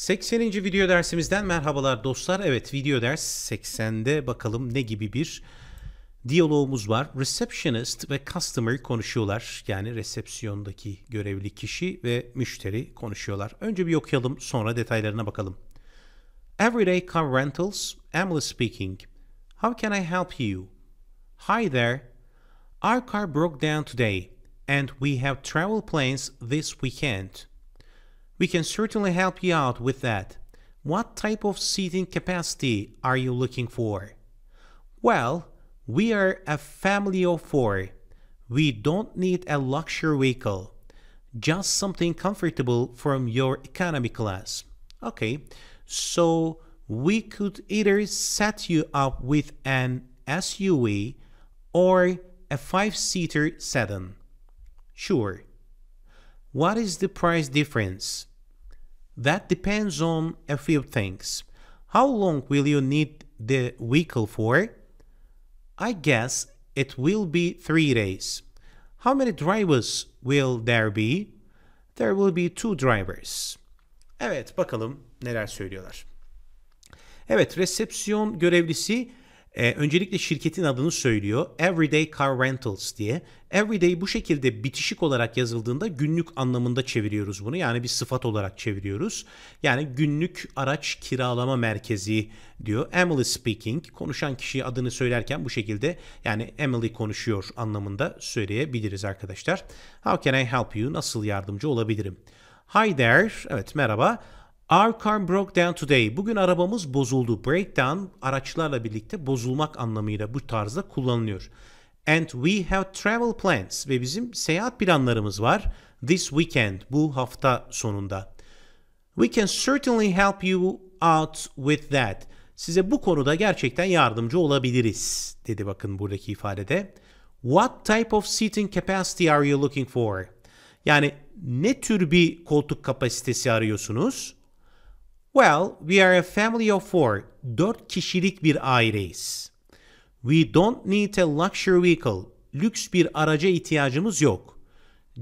80. video dersimizden merhabalar dostlar. Evet video ders 80'de bakalım ne gibi bir diyalogumuz var. Receptionist ve customer konuşuyorlar. Yani resepsiyondaki görevli kişi ve müşteri konuşuyorlar. Önce bir okuyalım sonra detaylarına bakalım. Everyday car rentals, Emily speaking. How can I help you? Hi there. Our car broke down today and we have travel plans this weekend. We can certainly help you out with that. What type of seating capacity are you looking for? Well, we are a family of four. We don't need a luxury vehicle, just something comfortable from your economy class. Okay, so we could either set you up with an SUV or a five seater sedan. Sure. What is the price difference? That depends on a few things. How long will you need the vehicle for? I guess it will be three days. How many drivers will there be? There will be two drivers. Evet bakalım neler söylüyorlar. Evet resepsiyon görevlisi e, öncelikle şirketin adını söylüyor. Everyday Car Rentals diye. Everyday bu şekilde bitişik olarak yazıldığında günlük anlamında çeviriyoruz bunu. Yani bir sıfat olarak çeviriyoruz. Yani günlük araç kiralama merkezi diyor. Emily speaking. Konuşan kişi adını söylerken bu şekilde yani Emily konuşuyor anlamında söyleyebiliriz arkadaşlar. How can I help you? Nasıl yardımcı olabilirim? Hi there. Evet merhaba. Our car broke down today. Bugün arabamız bozuldu. Breakdown araçlarla birlikte bozulmak anlamıyla bu tarzda kullanılıyor. And we have travel plans ve bizim seyahat planlarımız var this weekend bu hafta sonunda. We can certainly help you out with that. Size bu konuda gerçekten yardımcı olabiliriz dedi bakın buradaki ifadede. What type of seating capacity are you looking for? Yani ne tür bir koltuk kapasitesi arıyorsunuz? Well, we are a family of four. Dört kişilik bir aileyiz. We don't need a luxury vehicle. Lüks bir araca ihtiyacımız yok.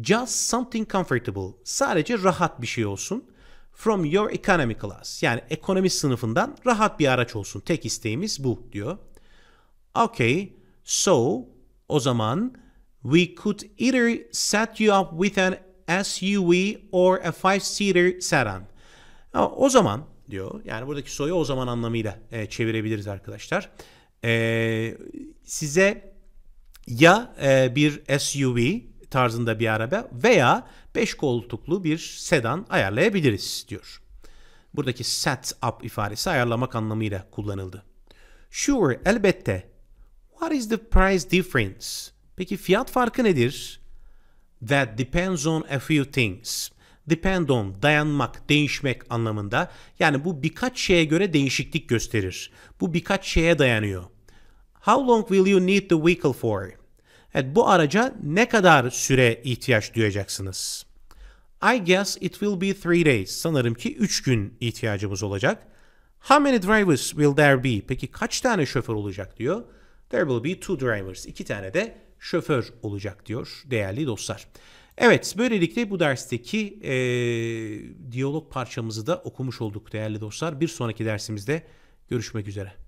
Just something comfortable. Sadece rahat bir şey olsun. From your economy class. Yani ekonomi sınıfından rahat bir araç olsun. Tek isteğimiz bu diyor. Okay, so o zaman we could either set you up with an SUV or a five-seater sedan. Ama o zaman diyor yani buradaki soyu o zaman anlamıyla e, çevirebiliriz arkadaşlar. E, size ya e, bir SUV tarzında bir araba veya 5 koltuklu bir sedan ayarlayabiliriz diyor. Buradaki set up ifadesi ayarlamak anlamıyla kullanıldı. Sure elbette. What is the price difference? Peki fiyat farkı nedir? That depends on a few things depend on dayanmak, değişmek anlamında. Yani bu birkaç şeye göre değişiklik gösterir. Bu birkaç şeye dayanıyor. How long will you need the vehicle for? Evet, bu araca ne kadar süre ihtiyaç duyacaksınız? I guess it will be three days. Sanırım ki üç gün ihtiyacımız olacak. How many drivers will there be? Peki kaç tane şoför olacak diyor. There will be two drivers. İki tane de şoför olacak diyor değerli dostlar. Evet, böylelikle bu dersteki e, diyalog parçamızı da okumuş olduk değerli dostlar. Bir sonraki dersimizde görüşmek üzere.